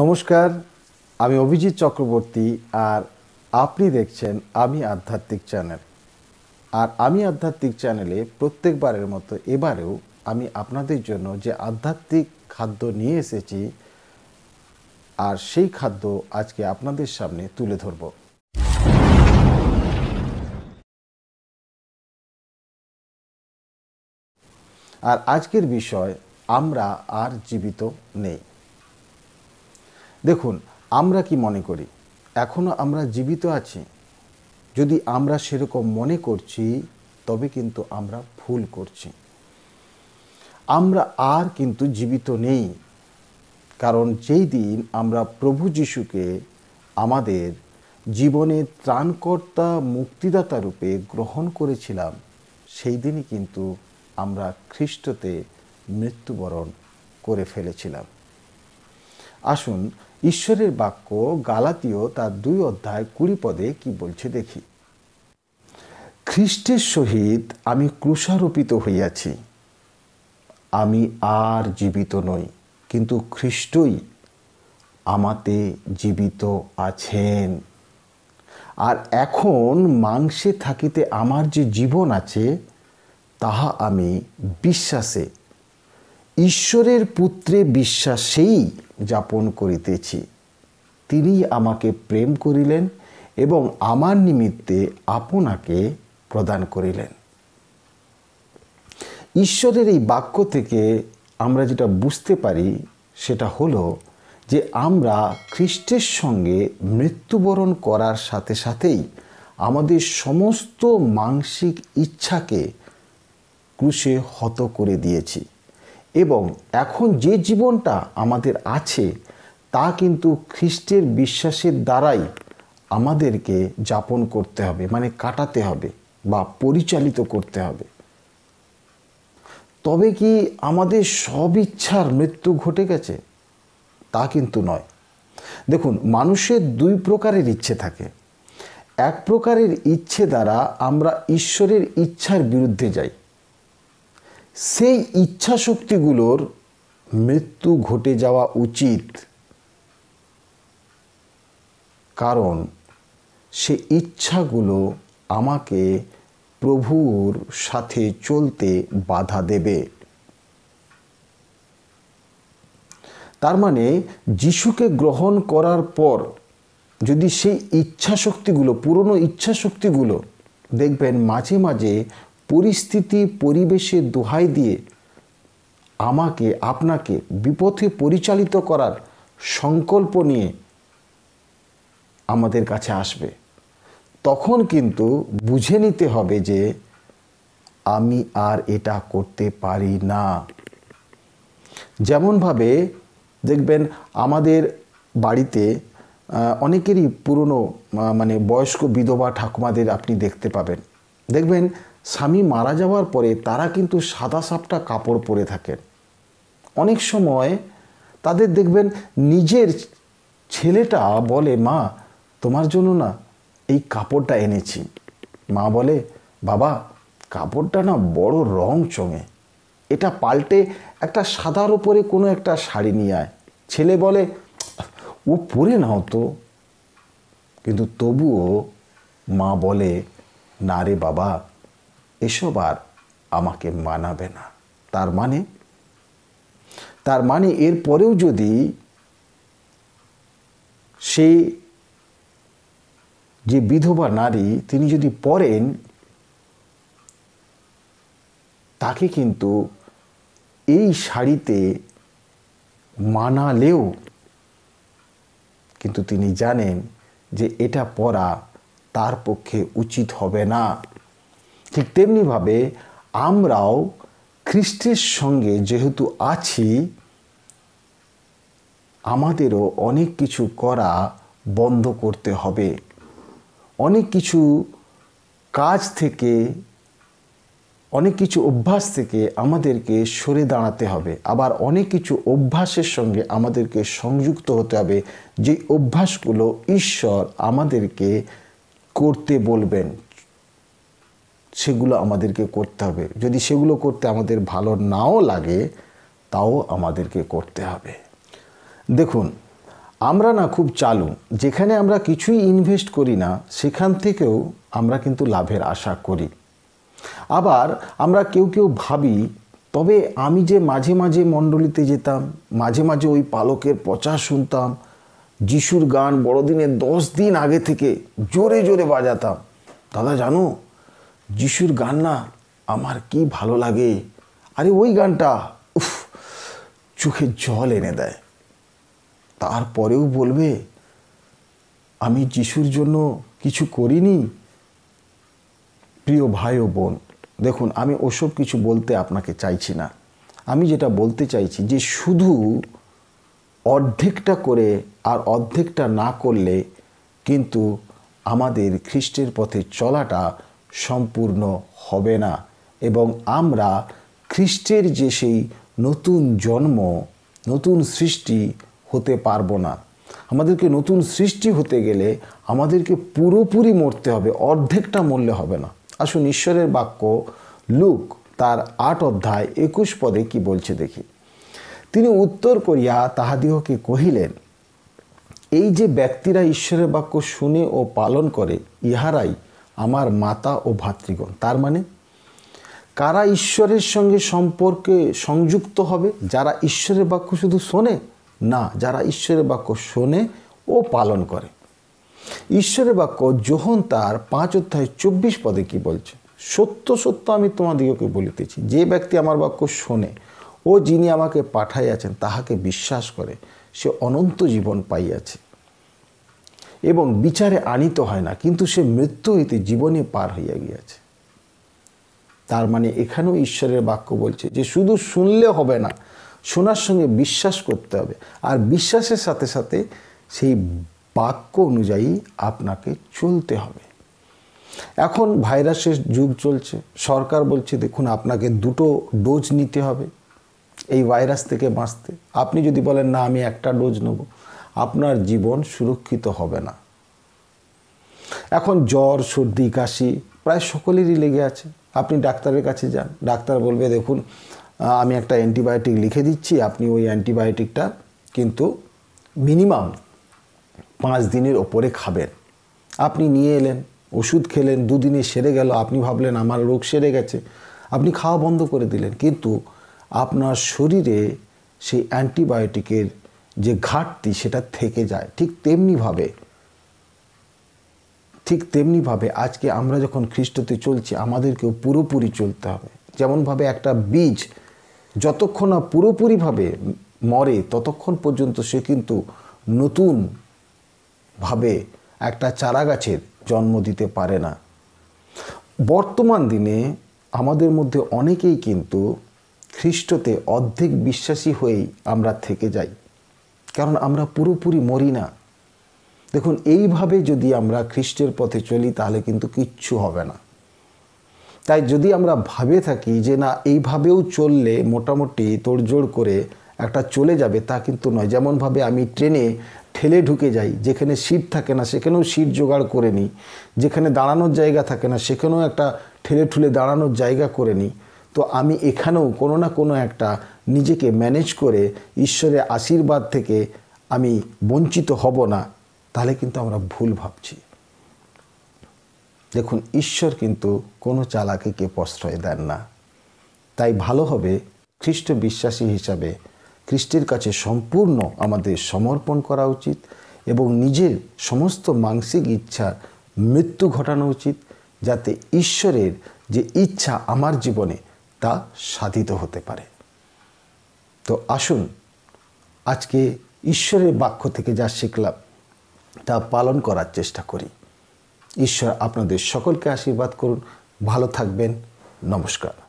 নমস্কার আমি অভিজিৎ চক্রবর্তী আর আপনি দেখছেন আমি আধ্যাত্মিক চ্যানেল আর আমি আধ্যাত্মিক চ্যানেলে প্রত্যেকবারের মতো এবারেও আমি আপনাদের জন্য যে আধ্যাত্মিক খাদ্য নিয়ে এসেছি আর সেই খাদ্য আজকে আপনাদের সামনে তুলে ধরব আর আজকের বিষয় আমরা আর জীবিত নেই দেখুন আমরা কি মনে করি এখনও আমরা জীবিত আছি যদি আমরা সেরকম মনে করছি তবে কিন্তু আমরা ভুল করছি আমরা আর কিন্তু জীবিত নেই কারণ যেই দিন আমরা প্রভু যিশুকে আমাদের জীবনের ত্রাণকর্তা মুক্তিদাতা রূপে গ্রহণ করেছিলাম সেই দিনই কিন্তু আমরা খ্রিস্টতে মৃত্যুবরণ করে ফেলেছিলাম আসুন ঈশ্বরের বাক্য গালাতীয় তার দুই অধ্যায় কুড়ি পদে কি বলছে দেখি খ্রিস্টের সহিত আমি ক্রুশারোপিত হইয়াছি আমি আর জীবিত নই কিন্তু খ্রিস্টই আমাতে জীবিত আছেন আর এখন মাংসে থাকিতে আমার যে জীবন আছে তাহা আমি বিশ্বাসে ঈশ্বরের পুত্রে বিশ্বাসেই যাপন করিতেছি তিনি আমাকে প্রেম করিলেন এবং আমার নিমিত্তে আপনাকে প্রদান করিলেন ঈশ্বরের এই বাক্য থেকে আমরা যেটা বুঝতে পারি সেটা হলো যে আমরা খ্রিস্টের সঙ্গে মৃত্যুবরণ করার সাথে সাথেই আমাদের সমস্ত মানসিক ইচ্ছাকে ক্রুশে হত করে দিয়েছি এবং এখন যে জীবনটা আমাদের আছে তা কিন্তু খ্রিস্টের বিশ্বাসের দ্বারাই আমাদেরকে যাপন করতে হবে মানে কাটাতে হবে বা পরিচালিত করতে হবে তবে কি আমাদের সব ইচ্ছার মৃত্যু ঘটে গেছে তা কিন্তু নয় দেখুন মানুষের দুই প্রকারের ইচ্ছে থাকে এক প্রকারের ইচ্ছে দ্বারা আমরা ঈশ্বরের ইচ্ছার বিরুদ্ধে যাই সেই ইচ্ছা শক্তিগুলোর মৃত্যু ঘটে যাওয়া উচিত কারণ সে ইচ্ছাগুলো আমাকে প্রভুর সাথে চলতে বাধা দেবে তার মানে যিশুকে গ্রহণ করার পর যদি সেই ইচ্ছা শক্তিগুলো পুরনো ইচ্ছা শক্তিগুলো দেখবেন মাঝে মাঝে পরিস্থিতি পরিবেশে দোহাই দিয়ে আমাকে আপনাকে বিপথে পরিচালিত করার সংকল্প নিয়ে আমাদের কাছে আসবে তখন কিন্তু বুঝে নিতে হবে যে আমি আর এটা করতে পারি না যেমনভাবে দেখবেন আমাদের বাড়িতে অনেকেরই পুরনো মানে বয়স্ক বিধবা ঠাকুমাদের আপনি দেখতে পাবেন দেখবেন স্বামী মারা যাওয়ার পরে তারা কিন্তু সাদা সাপটা কাপড় পরে থাকেন অনেক সময় তাদের দেখবেন নিজের ছেলেটা বলে মা তোমার জন্য না এই কাপড়টা এনেছি মা বলে বাবা কাপড়টা না বড় রং চঙে এটা পাল্টে একটা সাদার উপরে কোনো একটা শাড়ি নিয়ে আয় ছেলে বলে ও পরে নাও তো কিন্তু তবুও মা বলে না রে বাবা এসব আর আমাকে মানাবে না তার মানে তার মানে এর পরেও যদি সে যে বিধবা নারী তিনি যদি পড়েন তাকে কিন্তু এই শাড়িতে মানালেও কিন্তু তিনি জানেন যে এটা পরা তার পক্ষে উচিত হবে না ঠিক তেমনিভাবে আমরাও খ্রিস্টের সঙ্গে যেহেতু আছি আমাদেরও অনেক কিছু করা বন্ধ করতে হবে অনেক কিছু কাজ থেকে অনেক কিছু অভ্যাস থেকে আমাদেরকে সরে দাঁড়াতে হবে আবার অনেক কিছু অভ্যাসের সঙ্গে আমাদেরকে সংযুক্ত হতে হবে যে অভ্যাসগুলো ঈশ্বর আমাদেরকে করতে বলবেন সেগুলো আমাদেরকে করতে হবে যদি সেগুলো করতে আমাদের ভালো নাও লাগে তাও আমাদেরকে করতে হবে দেখুন আমরা না খুব চালু যেখানে আমরা কিছুই ইনভেস্ট করি না সেখান থেকেও আমরা কিন্তু লাভের আশা করি আবার আমরা কেউ কেউ ভাবি তবে আমি যে মাঝে মাঝে মণ্ডলিতে যেতাম মাঝে মাঝে ওই পালকের পচা শুনতাম যিশুর গান বড়দিনের দশ দিন আগে থেকে জোরে জোরে বাজাতাম দাদা জানো যিশুর গান না আমার কি ভালো লাগে আরে ওই গানটা উফ চোখে জল এনে দেয় তারপরেও বলবে আমি যিশুর জন্য কিছু করিনি প্রিয় ভাই ও বোন দেখুন আমি ওসব কিছু বলতে আপনাকে চাইছি না আমি যেটা বলতে চাইছি যে শুধু অর্ধেকটা করে আর অর্ধেকটা না করলে কিন্তু আমাদের খ্রিস্টের পথে চলাটা সম্পূর্ণ হবে না এবং আমরা খ্রিস্টের যে সেই নতুন জন্ম নতুন সৃষ্টি হতে পারবো না আমাদেরকে নতুন সৃষ্টি হতে গেলে আমাদেরকে পুরোপুরি মরতে হবে অর্ধেকটা মরলে হবে না আসুন ঈশ্বরের বাক্য লুক তার আট অধ্যায় একুশ পদে কি বলছে দেখি তিনি উত্তর করিয়া তাহাদিহকে কহিলেন এই যে ব্যক্তিরা ঈশ্বরের বাক্য শুনে ও পালন করে ইহারাই আমার মাতা ও ভাতৃগণ তার মানে কারা ঈশ্বরের সঙ্গে সম্পর্কে সংযুক্ত হবে যারা ঈশ্বরের বাক্য শুধু শোনে না যারা ঈশ্বরের বাক্য শোনে ও পালন করে ঈশ্বরের বাক্য যোহন তার পাঁচ অধ্যায় চব্বিশ পদে কি বলছে সত্য সত্য আমি তোমাদিগকে বলিতেছি যে ব্যক্তি আমার বাক্য শোনে ও যিনি আমাকে পাঠাইয়াছেন তাহাকে বিশ্বাস করে সে অনন্ত জীবন পাইয়াছে এবং বিচারে আনিত হয় না কিন্তু সে মৃত্যু হইতে জীবনে পার হইয়া গিয়াছে তার মানে এখানেও ঈশ্বরের বাক্য বলছে যে শুধু শুনলে হবে না শোনার সঙ্গে বিশ্বাস করতে হবে আর বিশ্বাসের সাথে সাথে সেই বাক্য অনুযায়ী আপনাকে চলতে হবে এখন ভাইরাসের যুগ চলছে সরকার বলছে দেখুন আপনাকে দুটো ডোজ নিতে হবে এই ভাইরাস থেকে বাঁচতে আপনি যদি বলেন না আমি একটা ডোজ নেবো আপনার জীবন সুরক্ষিত হবে না এখন জ্বর সর্দি কাশি প্রায় সকলেরই লেগে আছে আপনি ডাক্তারের কাছে যান ডাক্তার বলবে দেখুন আমি একটা অ্যান্টিবায়োটিক লিখে দিচ্ছি আপনি ওই অ্যান্টিবায়োটিকটা কিন্তু মিনিমাম পাঁচ দিনের ওপরে খাবেন আপনি নিয়ে এলেন ওষুধ খেলেন দুদিনে সেরে গেল আপনি ভাবলেন আমার রোগ সেরে গেছে আপনি খাওয়া বন্ধ করে দিলেন কিন্তু আপনার শরীরে সেই অ্যান্টিবায়োটিকের যে ঘাটতি সেটা থেকে যায় ঠিক তেমনিভাবে ঠিক তেমনিভাবে আজকে আমরা যখন খ্রিস্টতে চলছি আমাদেরকেও পুরোপুরি চলতে হবে যেমনভাবে একটা বীজ যতক্ষণ না পুরোপুরিভাবে মরে ততক্ষণ পর্যন্ত সে কিন্তু নতুনভাবে একটা চারা গাছের জন্ম দিতে পারে না বর্তমান দিনে আমাদের মধ্যে অনেকেই কিন্তু খ্রিস্টতে অর্ধেক বিশ্বাসী হয়েই আমরা থেকে যাই কারণ আমরা পুরোপুরি মরি না দেখুন এইভাবে যদি আমরা খ্রিস্টের পথে চলি তাহলে কিন্তু কিচ্ছু হবে না তাই যদি আমরা ভাবে থাকি যে না এইভাবেও চললে মোটামুটি তোড়জোড় করে একটা চলে যাবে তা কিন্তু নয় যেমনভাবে আমি ট্রেনে ঠেলে ঢুকে যাই যেখানে সিট থাকে না সেখানেও সিট জোগাড় করে নিই যেখানে দাঁড়ানোর জায়গা থাকে না সেখানেও একটা ঠেলে ঠুলে দাঁড়ানোর জায়গা করে নিই তো আমি এখানেও কোনো না কোনো একটা নিজেকে ম্যানেজ করে ঈশ্বরের আশীর্বাদ থেকে আমি বঞ্চিত হব না তাহলে কিন্তু আমরা ভুল ভাবছি দেখুন ঈশ্বর কিন্তু কোনো চালাকিকে প্রশ্রয় দেন না তাই ভালো হবে খ্রিস্ট বিশ্বাসী হিসাবে খ্রিস্টের কাছে সম্পূর্ণ আমাদের সমর্পণ করা উচিত এবং নিজের সমস্ত মানসিক ইচ্ছা মৃত্যু ঘটানো উচিত যাতে ঈশ্বরের যে ইচ্ছা আমার জীবনে তা সাধিত হতে পারে তো আসুন আজকে ঈশ্বরের বাক্য থেকে যা শিখলাম তা পালন করার চেষ্টা করি ঈশ্বর আপনাদের সকলকে আশীর্বাদ করুন ভালো থাকবেন নমস্কার